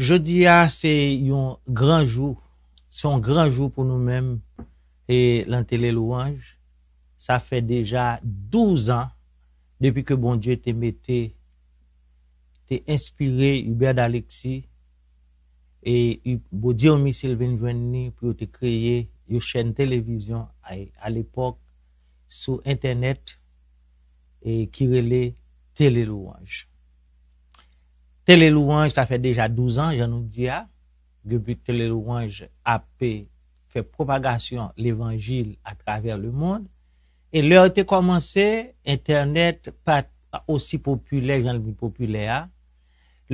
Je diya se yon granjou, se yon granjou pou nou menm e lan tele louange. Sa fe deja 12 an depi ke bon Diyo te mette, te inspire Hubert d'Alexis e bo Diyo misil ven jwen ni pou yo te kreye yo chen televizyon a l'epok sou internet e kirele tele louange. Telelouange, sa fè deja 12 an, jan nou di ya, ah, gebit Telelouange ap fè propagasyon l'Evangil a traver le moun, e lè ou te komanse internet pa osi populè, jan l'bi populè ya,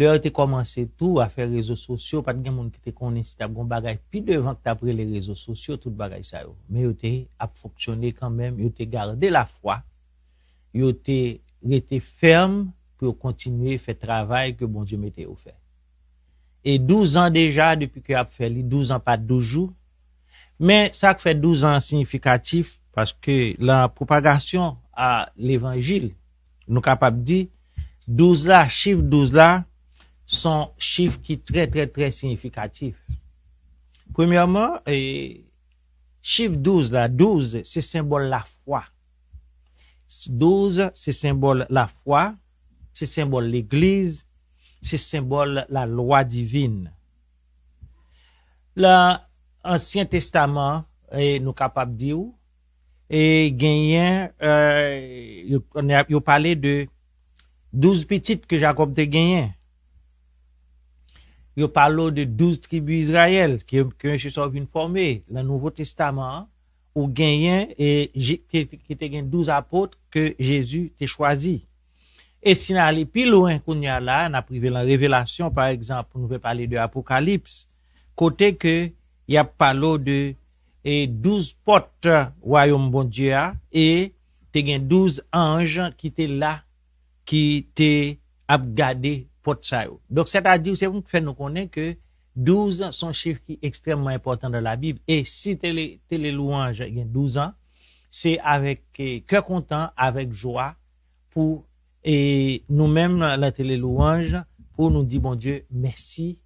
lè ou te komanse tou a fè rezo sosyo, pat gen moun ki te konen si ta bon bagay, pi devan ki ta pre le rezo sosyo, tout bagay sa yo. Me yo te ap foksyone kanmen, yo te garde la fwa, yo te rete ferme, pour continuer faire travail que bon Dieu m'était offert. Et 12 ans déjà depuis que a fait 12 ans pas 12 jours. Mais ça fait 12 ans significatif parce que la propagation à l'évangile, nous capable de dire 12 là, chiffre 12 là sont chiffres qui très très très significatifs. Premièrement, et chiffre 12 là, 12 c'est symbole la foi. 12 c'est symbole la foi Se sembol l'Eglise, se sembol la loi divine. La Ancien Testament, e nou kapap di ou, e genyen, e, yo pale de douze petit ke Jacob te genyen. Yo palo de douze tribu Israel, ke se sov informe, la Nouvo Testament, ou genyen, e, ke te genyen douze apote, ke Jezu te chwazi. E si na li pil ouen koun ya la, na prive lan revelasyon, par ekzamp, nou ve pale de apokalips, kote ke yap palo de e douz pot wayom bon diya, e te gen douz anj ki te la, ki te ap gade pot sayo. Dok se ta di, ou se pou fè nou konen ke douz anj son chif ki ekstremman important de la bib, e si te le lou anj gen douz anj, se avèk kè e, kontan, avèk jwa pou Et nous-mêmes l'atteler louange pour nous dire bon Dieu, merci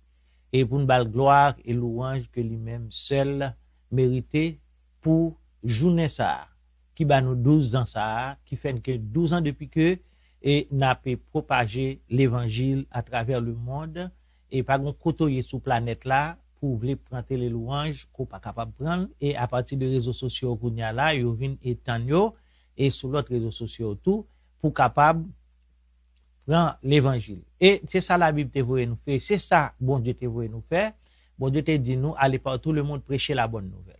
et pour une belle gloire et louange que lui-même seul méritait pour je ne sais pas, qui va nous douze ans ça, qui fait que douze ans depuis que, et n'a pas propagé l'évangile à travers le monde et par contre, c'est tout le planète là, pour vouler prêter les louanges qu'on ne peut pas prendre, et à partir de réseaux sociaux, il y en a là, et sur d'autres réseaux sociaux tout, pour pouvoir nan l'Evangil. E se sa la Bib te voye nou fe, se sa Bon Dieu te voye nou fe, Bon Dieu te di nou, ale e, e, pa e, tout le monde preche la bonne nouvel.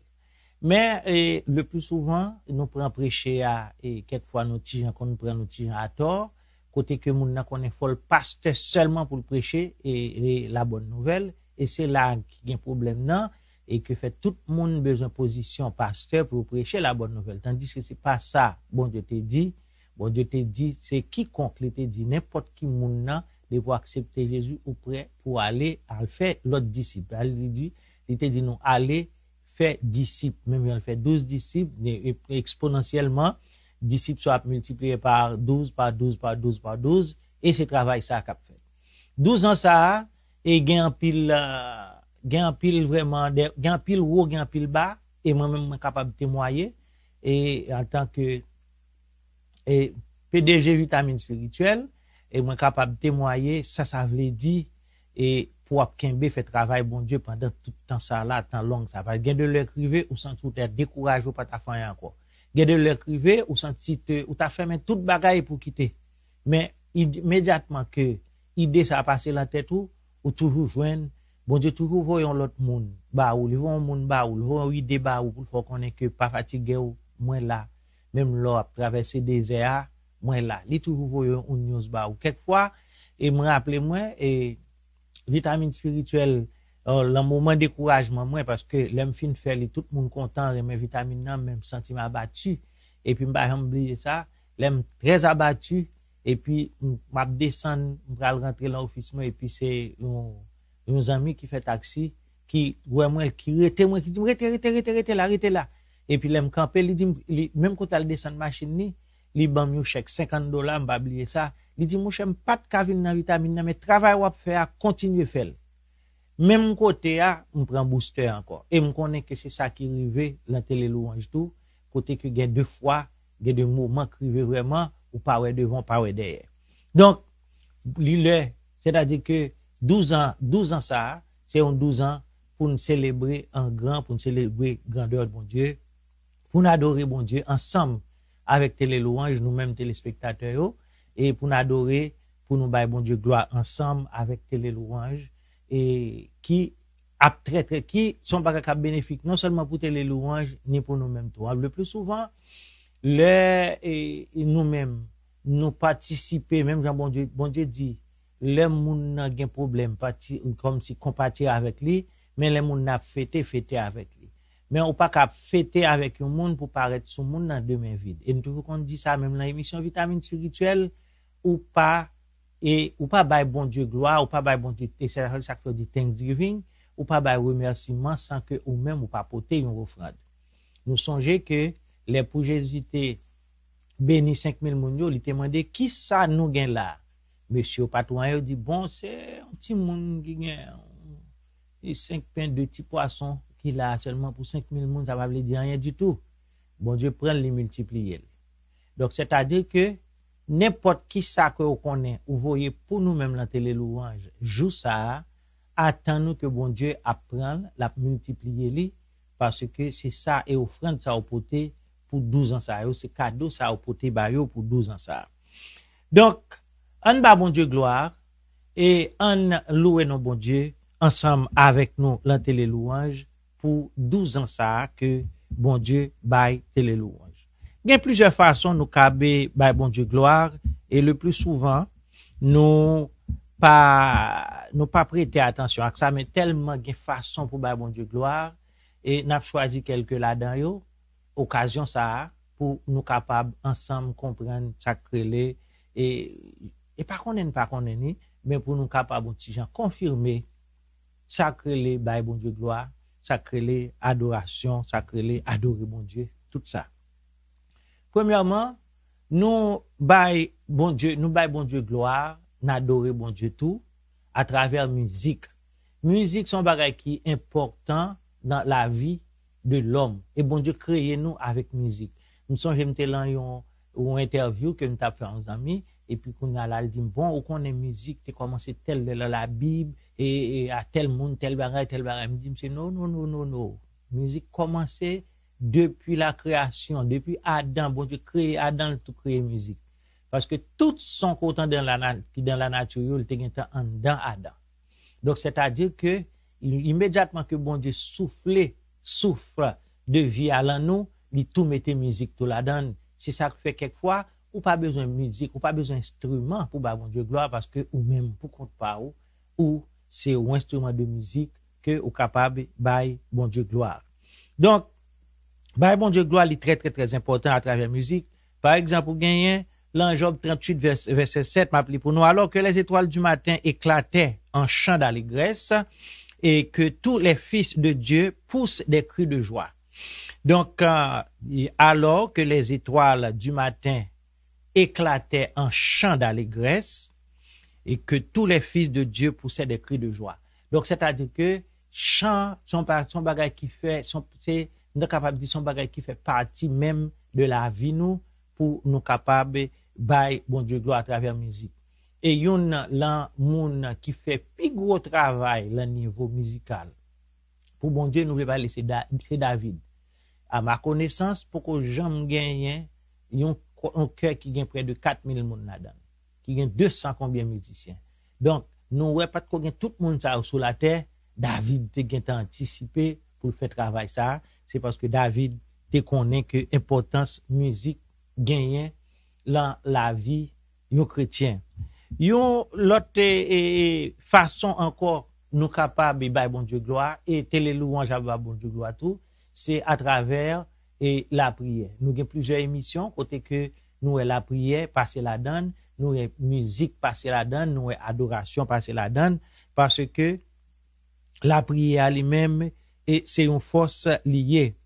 Men, le plus souvent, nou pren preche a ket fwa notijen, kon nou pren notijen a tor, kote ke moun nan konen fol paste selman pou preche la bonne nouvel, e se la gen problem nan, e ke fet tout moun bejan position paste pou preche la bonne nouvel. Tandis ke se pa sa, Bon Dieu te di, Ou bon, di te di se kikonk, li te di nepot ki moun nan, li pou aksepte Jejou ou pre pou ale al fe lot disip. Li te di nou, ale fe disip. Meme al fe douz disip, eksponansyelman, disip so ap multiplye par douz, par douz, par douz, par douz, e se travay sa akap fe. Douz ansa e gen apil gen euh, apil vreman, gen apil ou gen apil ba, e mwen mwen kapab te mwaye, e an tanke pe deje vitamine spirituel, e mwen kapab te mwaye, sa sa vle di, e pou ap kenbe fe travay, bon die, pandan toutan sa la, tan long sa vle, gen de lèk rive, ou san toutan, dekouraj ou pata fanyan kwa, gen de lèk rive, ou san tit, ou ta fèmen tout bagay pou kite, men, mediatman ke, ide sa apase la tèt ou, ou toujou jwen, bon die, toujou voyon lot moun, ba ou, li voyon moun ba ou, li voyon moun de ba ou, pou fò konen ke, pa fatigè ou, mwen la, Mem lo ap travesse de zea, mwen la. Li toujou voye ou nyos ba ou. Kek fwa, e mwen rappele mwen, e vitamine spirituel, euh, lan moun mwen dekourajman mwen, paske lem fin fèli, tout moun kontan, reme vitamine nan, mwen mwen senti mwen abatü. E pi mba yon mbliye sa, lem trez abatü, e pi mwen ap desen, mwen pral rentre la ofis mwen, e pi se yon zami ki fè taksi, ki wè mwen ki rete mwen, ki di mwen rete rete rete la rete la. Epi lem kampe, li di, menm kote al desen machin ni, li ban mi ou chek 50 dolan, mba bliye sa, li di, mou chem pat kavil nan vitamina, menm e travay wap fe a kontinye fel. Menm kote a, mpren booster anko. E mkone ke se sa ki rive lan tele lou anj tou, kote ki gen de fwa, gen de mou mank rive vreman, ou pawe devon, pawe deye. Donk, li le, se da di ke 12 an, 12 an sa, se yon 12 an pou nselebri an gran, pou nselebri grandeur de moun dieu, pou nou adore bon Diyo ansam avèk tè lè louange nou mèm tè lè spektatèyo, et pou nou adore, pou nou baye bon Diyo gloa ansam avèk tè lè louange, et ki ap tretre, ki son baka kap benefik, non sèlman pou tè lè louange, ni pou nou mèm to. Le plus souvent, lè nou mèm nou patisipe, mèm jan bon Diyo, bon Diyo di, lè moun nan gen problem, kom si kompati avèk li, men lè moun nan fète fète avèk li. men ou pa ka fete avek yon moun pou paret sou moun nan demen vide. E nou toufou kon di sa mèm nan emisyon vitamini spirituel, ou pa e, baye bon die gloa, ou pa baye bon di teselakho di sakto di thanksgiving, ou pa baye wèmer siman san ke ou mèm ou pa pote yon wofrad. Nou sonje ke lè pou jesite beni 5.000 moun yo li temande, ki sa nou gen la? Mèsyou patou an yo di, bon, se yon ti moun gen yon 5.000 de ti poason, ki la, selman pou 5.000 moun, ta va vle di anyan di tou. Bon dieu pren li multipliye li. Donk, seta di ke, nepot ki sa ke ou konen, ou voye pou nou menm la tele louange, jou sa, atan nou ke bon dieu ap pren, la multipliye li, paske se sa e ofrend sa ou pote, pou 12 ansa. E ou se kado sa ou pote, ba yo pou 12 ansa. Donk, an ba bon dieu gloar, e an loue nou bon dieu, ansam avek nou la tele louange, pou douzan sa a ke bon die baye telelou anj. Gen plouze fason nou kabe baye bon die gloar, e le plou souvan nou pa prete atensyon ak sa, men telman gen fason pou baye bon die gloar, e nap chwazi kelke la dan yo, okasyon sa a pou nou kapab ansam kompren sakre le, e pakonneni pakonneni, men pou nou kapab ou ti jan konfirme sakre le baye bon die gloar, sacré adoration, sacré adorer bon Dieu, tout ça. Premièrement, nous bail bon Dieu, nous bail bon Dieu gloire, n'adorer bon Dieu tout à travers musique. Musique son bagage qui est important dans la vie de l'homme et bon Dieu créez nous avec musique. Nous sommes j'étais là une interview que nous avons fait en amis epi pou nou alal di m bon ou konen mizik te komanse tel de la la bib e a tel moun, tel baray, tel baray, mi di mse nou, nou, nou, nou, nou, mizik komanse depi la kreasyon, depi adan, bon di kreye adan, tou kreye mizik. Paske tout son kontan den la naturyo, li te gen ten andan adan. Donk set adir ke, imedjatman ke bon di soufle, soufre de vi alan nou, li tou mette mizik tou la dan. Se sa kwe kwek fwa, ou pas besoin de musique, ou pas besoin d'instruments pour bah bon Dieu gloire parce que ou même pour compte pas ou, ou c'est un instrument de musique que ou capable bail bon Dieu gloire. Donc bail bon Dieu gloire est très très très important à travers la musique. Par exemple, gagner Job 38 verset, 7 m'appelait pour nous alors que les étoiles du matin éclataient en chant d'allégresse et que tous les fils de Dieu poussent des cris de joie. Donc, euh, alors que les étoiles du matin eklate an chan dan le gres e ke tou le fis de Diyo pou se de pri de jwa. Donk se ta di ke chan son bagay ki fe son bagay ki fe parti menm de la vi nou pou nou kapabe bay bon Diyo glo a traver mizik. E yon lan moun ki fe pi gro travay lan nivou mizikal. Pou bon Diyo nou ve bali se David. A ma konesans pou ko jan mgenyen yon pou an kèy ki gen pre de 4.000 moun nadam, ki gen 200 konbyen mizisyen. Don, nou wè pat kon gen tout moun sa ou sou la tè, David te gen te antisipe pou fè travay sa, se paske David te konen ke impotans mizik genyen lan la vi yon kretyen. Yon lote e, e, fason anko nou kapab bi e bay bonjou gloa, e tèle lou anjab bay bonjou gloa tou, se a travèr, et la prière. Nous avons plusieurs émissions côté que nous avons e la prière, passer la donne, nous avons e musique, passer la donne, nous avons e adoration, passer la donne, parce que la prière elle-même, c'est une force liée.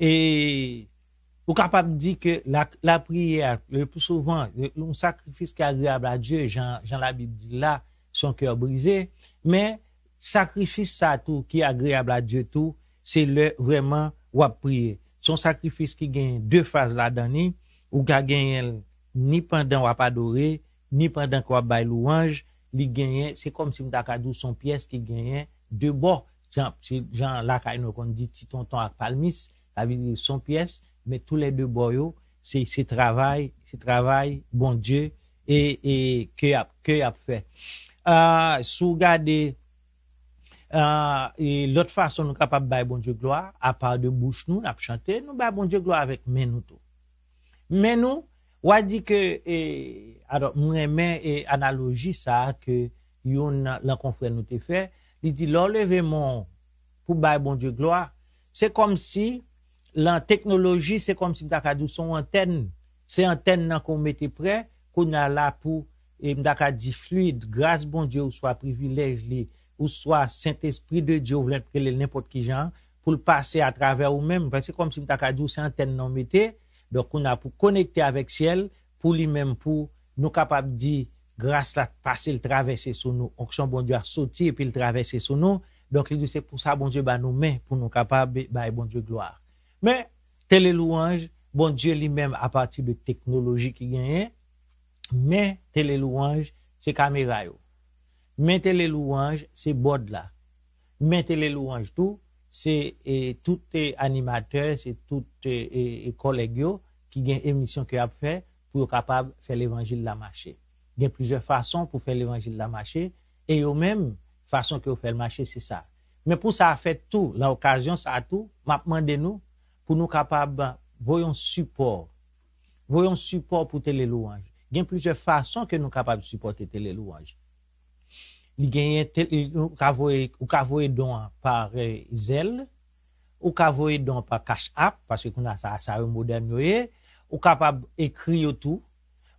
Et vous capable de dire que la, prière, le plus souvent, le, sacrifice qui est agréable à Dieu, Jean, Jean la Bible dit là, son cœur brisé, mais sacrifice ça tout, qui est agréable à Dieu tout, c'est le vraiment ou prier. Son sakrifis ki genye 2 faz la dani ou ka genye ni pandan wap adore, ni pandan kwa bay lou anj, li genye, se kom si mta ka dou son pyes ki genye, 2 bo. Jan lakay nou kon di titon ton ak palmis, la vi son pyes, me tou le 2 bo yo, se travay, se travay, bon die, e, e ke ap fe. Ah, sou gade... e euh, lot fason nou kapap baye bon die gloa, apal de bouch nou, nap chante, nou baye bon die gloa avèk men nou tou. Men nou, wad di ke, adò, mwen men, e analogi sa, ki yon lan konfren nou te fè, li di, lor leve mon, pou baye bon die gloa, se kom si, lan teknologi, se kom si mdaka di sou anten, se anten nan kon mette pre, kon na la pou, e mdaka di fluide, grase bon die ou swa privilej li, ou sou a Saint-Esprit de Dieu, pou lè nèpot ki jan, pou l'passe a travè ou mèm, pou kon a pou konèkte avèk ciel, pou lè mèm pou nou kapab di, grase la passe lè travèse sou nou, anksyon bon Dieu a soti, epi lè travèse sou nou, donk lè di se pou sa bon Dieu ba nou mè, pou nou kapab ba e bon Dieu gloare. Mè, tè lè louange, bon Dieu lè mèm a pati de teknoloji ki genye, mè, tè lè louange, se kamerayou. Mente le louange, se bod la. Mente le louange tou, se e, toute animatè, se toute e, e, kolegyo ki gen emisyon ki ap fè pou yo kapab fè l'Evangile la machè. Gen plizè fason pou fè l'Evangile la machè, e yo men fason ki yo fè l'machè, se sa. Men pou sa fè tou, la okasyon sa tou, map mande nou pou nou kapab voyon support. Voyon support pou te le louange. Gen plizè fason ki nou kapab supporte te le louange. li genye, ou ka voye don par eh, zel, ou ka voye don par kash ap, paswe kou na sa a sa remoden noye, ou kapab ekri yo tou,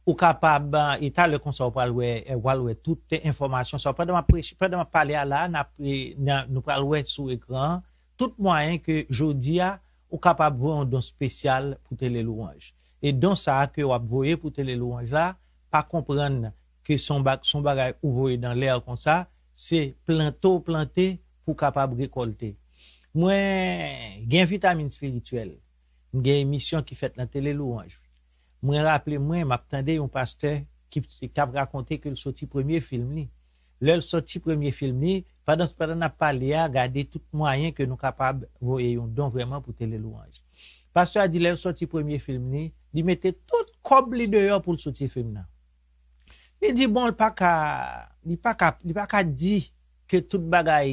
ou kapab, ita eh, le konsa ou pralwe, eh, walwe tout te informasyon, sa wap prej de ma pale ala, nou pralwe sou ekran, tout mwayen ke jodi ya, ou kapab voye don spesyal pou tele louange. E don sa, ke wap voye pou tele louange la, pa kompran nan, ke son bagay ouvoye dan lè al kon sa, se planto plantè pou kapab rekolte. Mwen gen vitamine spirituel, gen emisyon ki fèt lan tè lè lou anj. Mwen rappele mwen, m ap tande yon pasteur, ki kap rakonte ke l soti premier film ni. Lè l soti premier film ni, padan se padan ap palea, gade tout mwayen ke nou kapab voye yon don vreman pou tè lè lou anj. Pasteur a di lè l soti premier film ni, di mette tout kobli deyo pou l soti premier film nan. Li di bon, li pa ka di ke tout bagay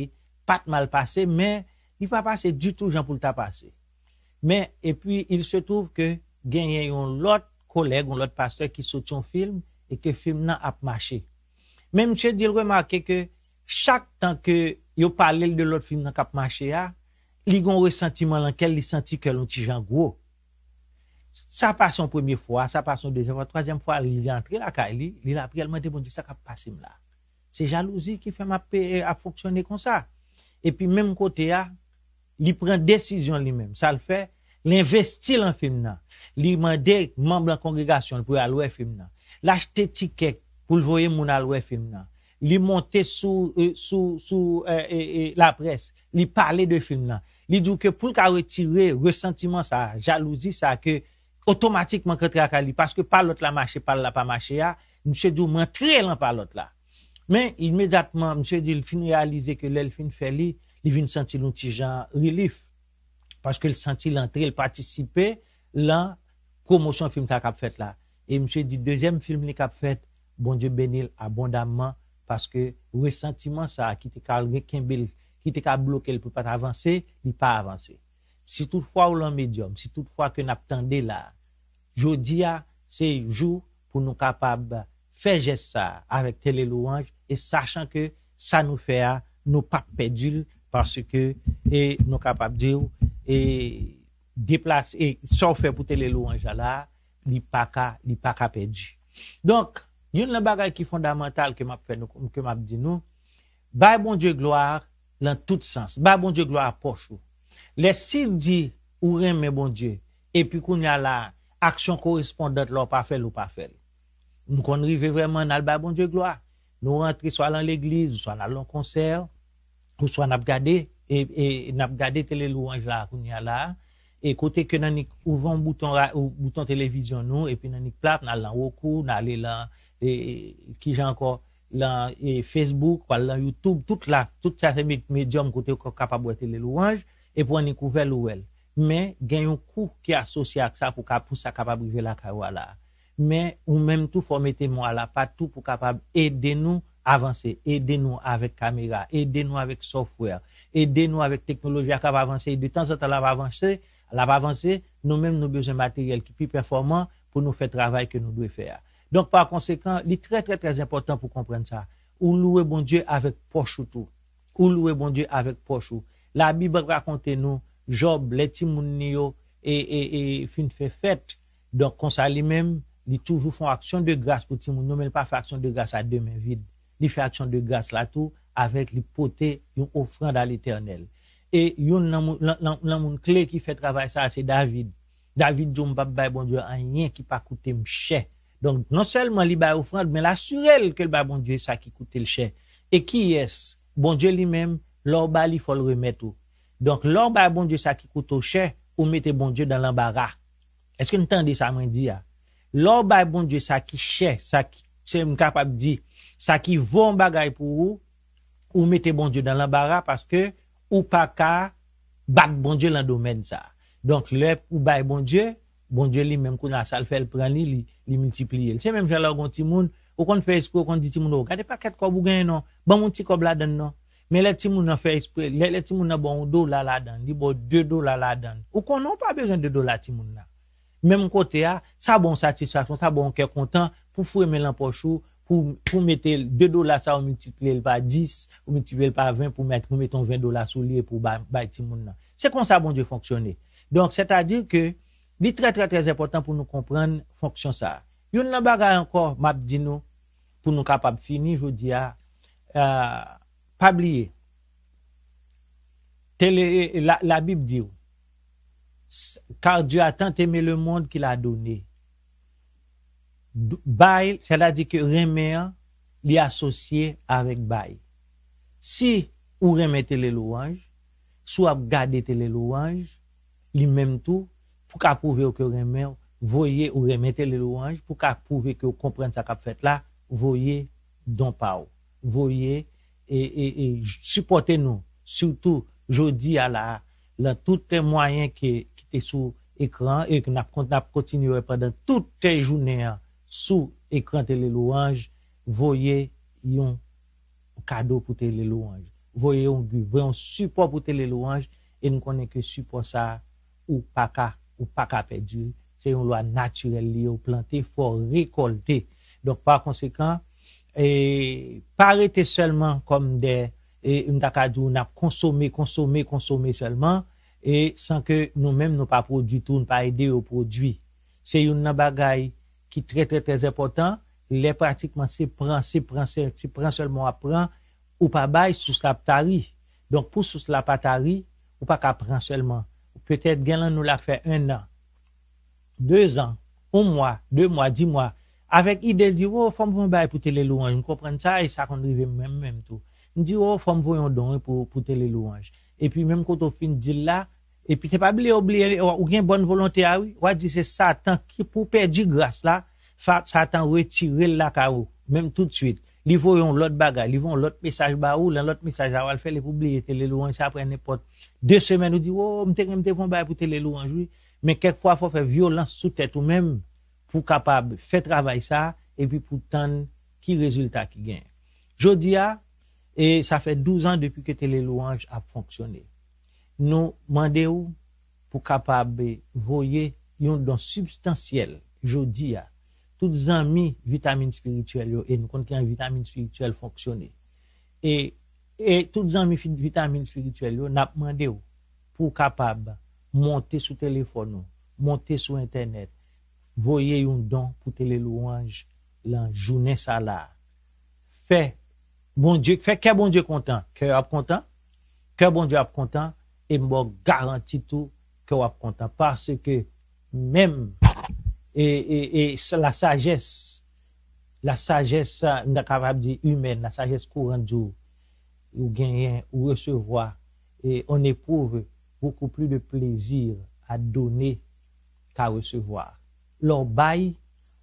pat mal pase, men li pa pase du tout jan pou lita pase. Men, e pi, il se touf ke genye yon lot koleg, yon lot pasteur ki soti yon film, e ke film nan ap mache. Men, msye di l remake ke chak tan ke yo pale l de lot film nan kap mache ya, li gon re sentiman lankel li senti ke lonti jan gwo. sa pa son premier fwa, sa pa son deuxième fwa, troisième fwa, li y entri la ka, li bon la priyelman de bon di sa ka pasim la. Se jalouzi ki fè ma pe a foksyone kon sa. E pi mèm kote ya, li pren desisyon li mèm. Sa l'fè, li investi l'an film nan. Li mèm de mèm blan kongregasyon pou y alwe film nan. L'achete tikek pou l'voye moun alwe film nan. Li monte sou, euh, sou, sou, euh, euh, la pres, li parle de film nan. Li djou ke pou l'ka retiré ressentiment sa, jalouzi sa, ke otomatik man kretre akali, paske pal lot la mache, pal la pa mache ya, msè di ou man tre lan pal lot la. Men, imedatman, msè di, l fin realize ke lè l fin fè li, li vin senti loun ti jan relif, paske l senti l antre, l patisipe lan, komosyon film ta kap fèt la. E msè di, dezyem film li kap fèt, bon dieu benil, abondanman, paske wè sentiman sa, ki te kal reken bil, ki te kal bloke, l pou pat avanse, li pa avanse. Si tout fwa ou lan medyum, si tout fwa ke nap tende la, Jodi a se jou pou nou kapab feje sa avek tele louange e sachan ke sa nou fe a nou pap pedil parce ke e nou kapab di ou e deplase, e sa ou fe pou tele louange a la li paka, li paka pedi. Donk, yon nan bagay ki fondamental ke map di nou Baye bon die gloar lan tout sens. Baye bon die gloar pochou. Le sil di ou reme bon die epi koun ya la aksyon korespondant lò pa fèl lò pa fèl. Nou kon rive vreman nal bè bon djè gloa. Nou rentri swa lan l'egliz, swa lan lò konser, ou swa nap gade, e, e nap gade tele lou anj la koun ya la, e kote ke nan ik ouvan bouton televizyon nou, e pi nan ik plap nan lan wokou, nan le lan, e, e, ki jan kon, lan Facebook, pal lan Youtube, tout la, tout sa semi medyom kote kapabwè tele lou anj, e pou an ik ouvè lou el. men gen yon kou ki asosye ak sa pou sa kapabrive la karou ala. Men ou menm tou formete mou ala, pa tou pou kapab ede nou avanse, ede nou avek kamera, ede nou avek software, ede nou avek teknoloji ak avanse, e de tan zantan la avanse, la avanse nou menm nou bezon materyel ki pi performant pou nou fe travay ke nou dwe fer. Donk pa konsekant, li tre tre trez important pou kompren sa. Ou loue bon die avek pochoutou. Ou loue bon die avek pochoutou. La bibak rakonte nou, Job, lè ti moun nyo, e fin fè fèt, don konsa li mèm, li toujou fè aksyon de grâs pou ti moun, nou men pa fè aksyon de grâs a demè vide. Li fè aksyon de grâs la tou, avèk li pote yon ofranda l'Eternel. E yon nan moun kle ki fè travay sa, se David. David joun mbap bè bon Diyo, an nyen ki pa koute m chè. Don non selman li bè ofranda, men la surel ke bè bon Diyo sa ki koute l'chè. E ki yes, bon Diyo li mèm, lò ba li fol remèt ou. Donk lor baye bon die sa ki koutou chè, ou mette bon die dan lan barra. Eske nou tende sa man di ya? Lor baye bon die sa ki chè, sa ki, se m kapap di, sa ki voun bagay pou ou, ou mette bon die dan lan barra, paske ou pa ka bat bon die lan domen sa. Donk lep ou baye bon die, bon die li menm kou nan sal fel prani li, li multipli el. Se menm jala ou kon ti moun, ou kon fèz kou, ou kon di ti moun, ou gade pa ket kob ou gen nan, ban moun ti kob la den nan. Mè lè ti moun nan fè esprè, lè ti moun nan bon ou do la la dan, li bon 2 do la la dan. Ou kon nan ou pa bejèn 2 do la ti moun nan. Mè moun kote a, sa bon satisfasyon, sa bon kè kontan pou fwè mè lan pochou, pou mètè 2 do la sa ou moutiple l pa 10, ou moutiple l pa 20, pou mètè mou mètè 20 do la sou li e pou bay ti moun nan. Se kon sa bon di foksyonè. Donk, se ta di ke, li tre tre trez epotan pou nou komprèn foksyon sa. Yon nan bagay ankor map di nou pou nou kapab fini, jodi a... Pabliye. E, e, la bib di ou. Kar di a tan teme le monde ki la doni. Baye, se la di ke reme a li asosye avek baye. Si ou reme te le louange, sou ap gade te le louange, li mem tou, pou ka pouve ou ke reme, voye ou reme te le louange, pou ka pouve ke ou kompren sa kap fet la, voye don pa ou. Voye. E, e, e supporte nou. Soutou, jodi ala, la tout te mwayen ki te sou ekran e ki nap kontap kontinuwe pa de tout te jounen sou ekran te le louange, voye yon kado pou te le louange. Voye yon bu, voye yon support pou te le louange e nou konen ke support sa ou paka, ou paka pedi. Se yon lwa naturel li yo planti, for rekolte. Dok pa konsekant, E parete selman kom de Un e, takadou na konsome, konsome, konsome selman E san ke nou men nou pa produy tou, nou pa ede yo produy Se yon nan bagay ki tre tre trez epotan Le pratikman se pran, se pran, se pran selman ap pran Ou pa bay sou slap tari Donk pou sou slap atari, ou pa ka pran selman Petet gen lan nou la fe un an Dez an, ou mwa, de mwa, di mwa Avèk idèl di wò, fòm fòm bèy pou tè lè louanj, mè komprenn sa, e sa kon drivè mèm mèm tou. Ndi wò, fòm fòm yon don wè pou tè lè louanj. E pi mèm koto fin di lè la, e pi se pa bli obli, ou gen bon volantè a wè, wè di se satan ki pou pè di gras la, fat satan wè tirè lè la ka wè, mèm tout tuit. Li vò yon lòt bagay, li vò yon lòt mesaj ba wè, lòt mesaj a wè, lè pou bli yon tè lè louanj, sa pre nè pot. De semen, wè di wò, oh, mèm te fòm bèy pou kapab fè travay sa, epi pou tan ki rezultat ki gen. Jodia, e sa fè 12 an depi ke tele louange ap fonksyonè. Nou mandè ou, pou kapab voye yon don substansyel. Jodia, tout zan mi vitamine spirituel yo, e nou kon ki an vitamine spirituel fonksyonè. E, e tout zan mi vitamine spirituel yo, nap mandè ou, pou kapab monte sou telefon nou, monte sou internet, voyez un don pour te les louanges la journée à Fait bon Dieu, fait que bon Dieu content, que content, que bon Dieu est content et moi garantis tout que êtes content parce que même et, la sagesse la sagesse humaine, la sagesse courante vous gagnez, vous ou recevoir et on éprouve beaucoup plus de plaisir à donner qu'à recevoir. Lò bay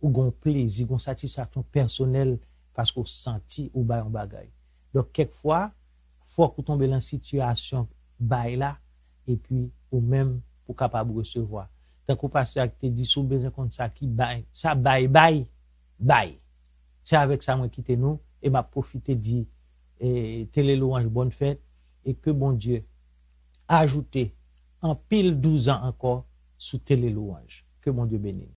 ou gon plezi, gon satisfakton personel pask ou santi ou bay an bagay. Lò kek fwa, fwa kou tombe lan sityasyon bay la e pi ou men pou kapabou se vwa. Tan kou pasyak te di sou bezen kont sa ki bay, sa bay, bay, bay. Se avek sa mwen kite nou, e ma profite di eh, tele louange bon fèt e ke bon die ajoute an pil douzan ankor sou tele louange. Ke bon die benen.